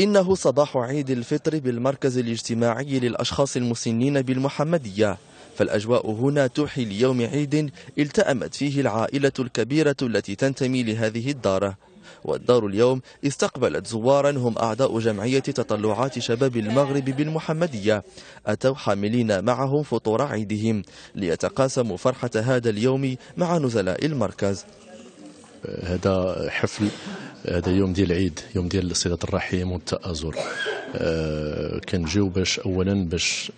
إنه صباح عيد الفطر بالمركز الاجتماعي للأشخاص المسنين بالمحمدية فالأجواء هنا توحي ليوم عيد التأمت فيه العائلة الكبيرة التي تنتمي لهذه الدارة والدار اليوم استقبلت زوارا هم أعداء جمعية تطلعات شباب المغرب بالمحمدية أتوا حاملين معهم فطور عيدهم ليتقاسموا فرحة هذا اليوم مع نزلاء المركز هذا حفل هذا يوم ديال العيد يوم ديال صله الرحم والتازر آه، كنجيو باش اولا باش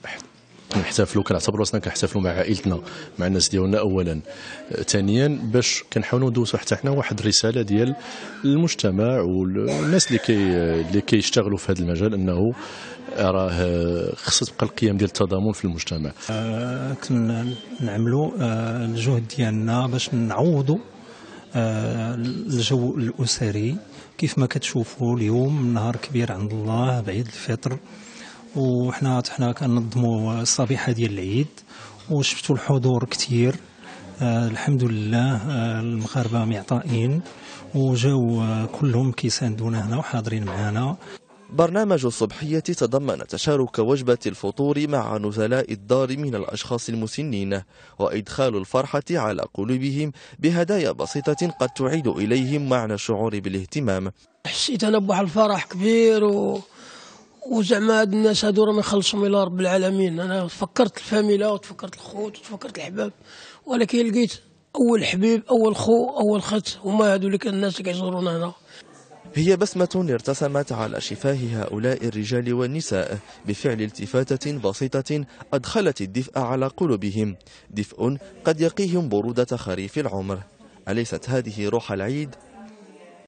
كنحتفلوا كنعتبروا راسنا كنحتفلوا مع عائلتنا مع الناس ديالنا اولا ثانيا باش كنحاولوا ندوسوا حتى حنا واحد الرساله ديال المجتمع والناس اللي كي اللي كيشتغلوا في هذا المجال انه راه خص تبقى القيم ديال التضامن في المجتمع آه كنعملوا آه الجهد ديالنا باش نعوضوا آه، الجو الأسري كيف ما كتشوفوا اليوم نهار كبير عند الله بعيد الفطر وحنا حنا كنظموا الصبيحة ديال العيد وشفتوا الحضور كثير آه الحمد لله آه المغاربة معطائين وجاو آه، كلهم كيساندونا هنا وحاضرين معنا برنامج الصبحية تضمن تشارك وجبة الفطور مع نزلاء الدار من الأشخاص المسنين وإدخال الفرحة على قلوبهم بهدايا بسيطة قد تعيد إليهم معنى الشعور بالاهتمام حسيت أنا بواحد الفرح كبير و... وزعما هاد الناس هادو راهم يخلصهم الى رب العالمين انا فكرت الفاميلا وتفكرت الخوت وتفكرت الحباب ولكن لقيت اول حبيب اول خو اول خت هما هادو اللي كان الناس اللي كيزورونا هنا هي بسمة ارتسمت على شفاه هؤلاء الرجال والنساء بفعل التفاتة بسيطة أدخلت الدفء على قلوبهم دفء قد يقيهم برودة خريف العمر أليست هذه روح العيد؟